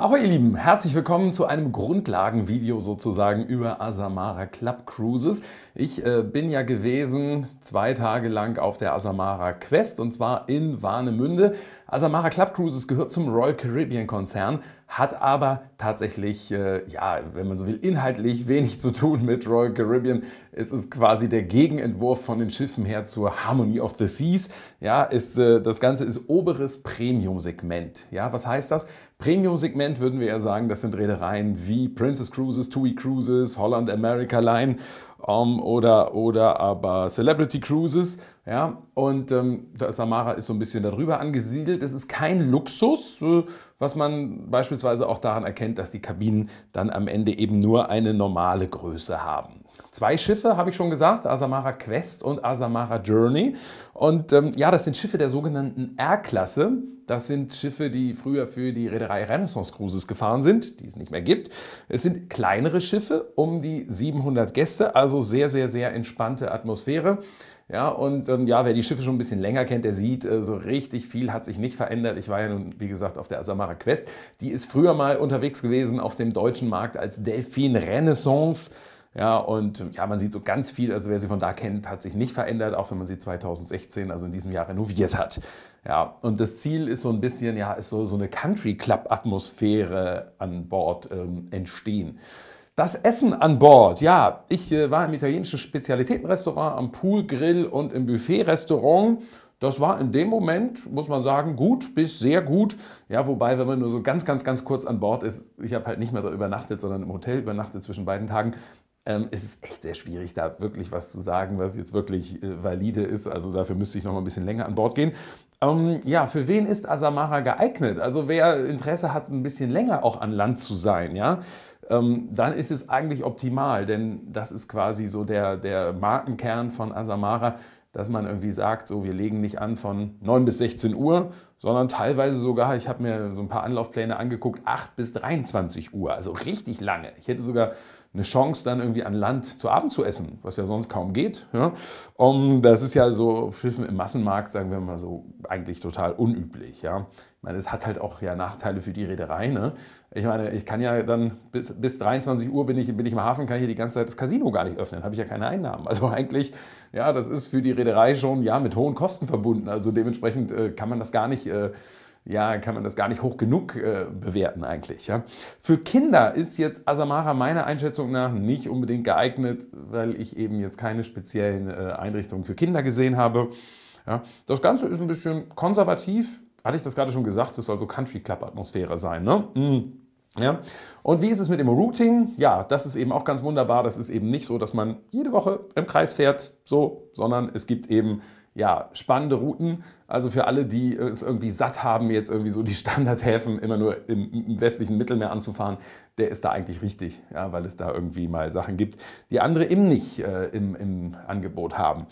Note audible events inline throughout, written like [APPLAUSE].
Ahoi ihr Lieben, herzlich willkommen zu einem Grundlagenvideo sozusagen über Asamara Club Cruises. Ich äh, bin ja gewesen zwei Tage lang auf der Asamara Quest und zwar in Warnemünde. Asamara Club Cruises gehört zum Royal Caribbean Konzern hat aber tatsächlich, äh, ja, wenn man so will, inhaltlich wenig zu tun mit Royal Caribbean. Es ist quasi der Gegenentwurf von den Schiffen her zur Harmony of the Seas. Ja, ist, äh, das Ganze ist oberes Premium-Segment. Ja, was heißt das? Premium-Segment würden wir ja sagen, das sind Reedereien wie Princess Cruises, TUI Cruises, Holland America Line ähm, oder, oder aber Celebrity Cruises. Ja? Und ähm, der Samara ist so ein bisschen darüber angesiedelt. Es ist kein Luxus, äh, was man beispielsweise auch daran erkennt, dass die Kabinen dann am Ende eben nur eine normale Größe haben. Zwei Schiffe habe ich schon gesagt, Asamara Quest und Asamara Journey. Und ähm, ja, das sind Schiffe der sogenannten R-Klasse. Das sind Schiffe, die früher für die Reederei Renaissance Cruises gefahren sind, die es nicht mehr gibt. Es sind kleinere Schiffe, um die 700 Gäste, also sehr, sehr, sehr entspannte Atmosphäre. Ja, und ähm, ja, wer die Schiffe schon ein bisschen länger kennt, der sieht, äh, so richtig viel hat sich nicht verändert. Ich war ja nun, wie gesagt, auf der Asamara Quest. Die ist früher mal unterwegs gewesen auf dem deutschen Markt als Delfin Renaissance. Ja, und ja, man sieht so ganz viel, also wer sie von da kennt, hat sich nicht verändert, auch wenn man sie 2016, also in diesem Jahr, renoviert hat. Ja, und das Ziel ist so ein bisschen, ja, ist so, so eine Country Club Atmosphäre an Bord ähm, entstehen. Das Essen an Bord, ja, ich äh, war im italienischen Spezialitätenrestaurant, am Poolgrill und im Buffet-Restaurant. Das war in dem Moment, muss man sagen, gut bis sehr gut. Ja, wobei, wenn man nur so ganz, ganz, ganz kurz an Bord ist, ich habe halt nicht mehr da übernachtet, sondern im Hotel übernachtet zwischen beiden Tagen, ähm, es ist echt sehr schwierig, da wirklich was zu sagen, was jetzt wirklich äh, valide ist. Also dafür müsste ich noch mal ein bisschen länger an Bord gehen. Ähm, ja, für wen ist Asamara geeignet? Also wer Interesse hat, ein bisschen länger auch an Land zu sein, ja, ähm, dann ist es eigentlich optimal, denn das ist quasi so der, der Markenkern von Asamara, dass man irgendwie sagt, so wir legen nicht an von 9 bis 16 Uhr, sondern teilweise sogar, ich habe mir so ein paar Anlaufpläne angeguckt, 8 bis 23 Uhr, also richtig lange. Ich hätte sogar eine Chance, dann irgendwie an Land zu Abend zu essen, was ja sonst kaum geht. Ja? Um, das ist ja so auf Schiffen im Massenmarkt, sagen wir mal so, eigentlich total unüblich. Ja? Ich meine, es hat halt auch ja Nachteile für die Reederei. Ne? Ich meine, ich kann ja dann bis, bis 23 Uhr bin ich, bin ich im Hafen, kann ich hier die ganze Zeit das Casino gar nicht öffnen, habe ich ja keine Einnahmen. Also eigentlich, ja, das ist für die Reederei schon ja mit hohen Kosten verbunden. Also dementsprechend äh, kann man das gar nicht. Äh, ja, kann man das gar nicht hoch genug äh, bewerten eigentlich. Ja. Für Kinder ist jetzt Asamara meiner Einschätzung nach nicht unbedingt geeignet, weil ich eben jetzt keine speziellen äh, Einrichtungen für Kinder gesehen habe. Ja. Das Ganze ist ein bisschen konservativ, hatte ich das gerade schon gesagt, es soll so Country Club Atmosphäre sein. Ne? Mm. Ja. Und wie ist es mit dem Routing? Ja, das ist eben auch ganz wunderbar. Das ist eben nicht so, dass man jede Woche im Kreis fährt, so, sondern es gibt eben ja, spannende Routen. Also für alle, die es irgendwie satt haben, jetzt irgendwie so die [LAUGHS] Standardhäfen immer nur im, westlichen Mittelmeer anzufahren, der ist da eigentlich richtig, ja, weil es da irgendwie mal Sachen gibt, die andere eben nicht äh, im, im, Angebot haben.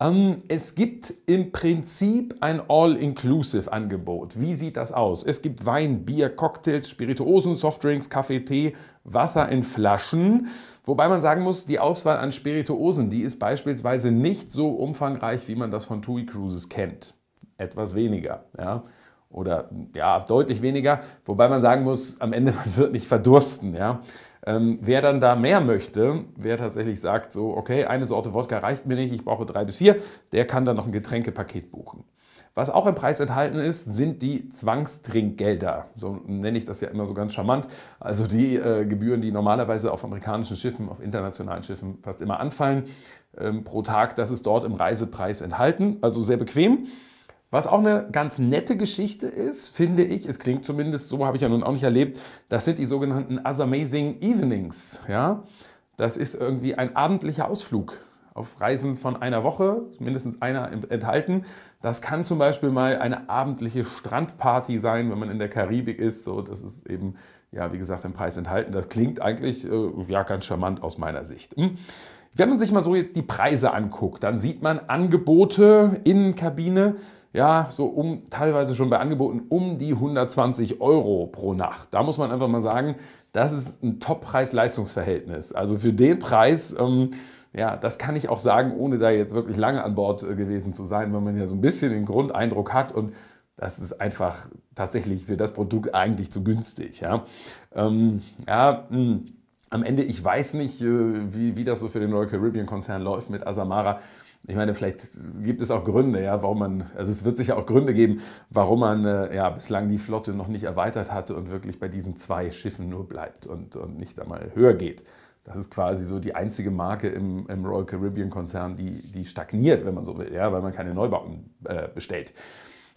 Ähm, es gibt im Prinzip ein All-Inclusive-Angebot. Wie sieht das aus? Es gibt Wein, Bier, Cocktails, Spirituosen, Softdrinks, Kaffee, Tee, Wasser in Flaschen. Wobei man sagen muss, die Auswahl an Spirituosen, die ist beispielsweise nicht so umfangreich, wie man das von TUI Cruises kennt. Etwas weniger. Ja? Oder ja, deutlich weniger. Wobei man sagen muss, am Ende [LAUGHS] man wird nicht verdursten. Ja? Ähm, wer dann da mehr möchte, wer tatsächlich sagt, so, okay, eine Sorte Wodka reicht mir nicht, ich brauche drei bis vier, der kann dann noch ein Getränkepaket buchen. Was auch im Preis enthalten ist, sind die Zwangstrinkgelder. So nenne ich das ja immer so ganz charmant. Also die äh, Gebühren, die normalerweise auf amerikanischen Schiffen, auf internationalen Schiffen fast immer anfallen ähm, pro Tag, das ist dort im Reisepreis enthalten. Also sehr bequem. Was auch eine ganz nette Geschichte ist, finde ich, es klingt zumindest so, habe ich ja nun auch nicht erlebt, das sind die sogenannten As Amazing Evenings. Ja? Das ist irgendwie ein abendlicher Ausflug auf Reisen von einer Woche, mindestens einer enthalten. Das kann zum Beispiel mal eine abendliche Strandparty sein, wenn man in der Karibik ist. So, das ist eben, ja, wie gesagt, im Preis enthalten. Das klingt eigentlich äh, ja, ganz charmant aus meiner Sicht. Hm? Wenn man sich mal so jetzt die Preise anguckt, dann sieht man Angebote, in Innenkabine, ja, so um teilweise schon bei Angeboten um die 120 Euro pro Nacht. Da muss man einfach mal sagen, das ist ein Top-Preis-Leistungsverhältnis. Also für den Preis. Ähm, ja, das kann ich auch sagen, ohne da jetzt wirklich lange an Bord äh, gewesen zu sein, weil man ja so ein bisschen den Grundeindruck hat und das ist einfach tatsächlich für das Produkt eigentlich zu günstig. Ja, ähm, ja mh. Hm. am Ende, ich weiß nicht, äh, wie, wie das so für den Royal Caribbean-Konzern läuft mit Asamara. Ich meine, vielleicht gibt es auch Gründe, ja, warum man, also es wird sicher auch Gründe geben, warum man äh, ja, bislang die Flotte noch nicht erweitert hatte und wirklich bei diesen zwei Schiffen nur bleibt und, und nicht einmal höher geht. Das ist quasi so die einzige Marke im, im Royal Caribbean Konzern, die, die stagniert, wenn man so will, ja, weil man keine Neubauten äh, bestellt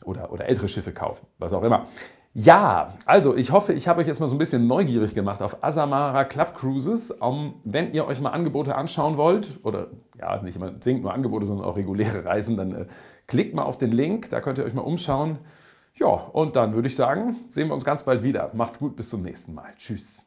oder, oder ältere Schiffe kauft, was auch immer. Ja, also ich hoffe, ich habe euch jetzt mal so ein bisschen neugierig gemacht auf Asamara Club Cruises. Um, ähm, wenn ihr euch mal Angebote anschauen wollt, oder ja, nicht immer zwingend nur Angebote, sondern auch reguläre Reisen, dann äh, klickt mal auf den Link, da könnt ihr euch mal umschauen. Ja, und dann würde ich sagen, sehen wir uns ganz bald wieder. Macht's gut, bis zum nächsten Mal. Tschüss.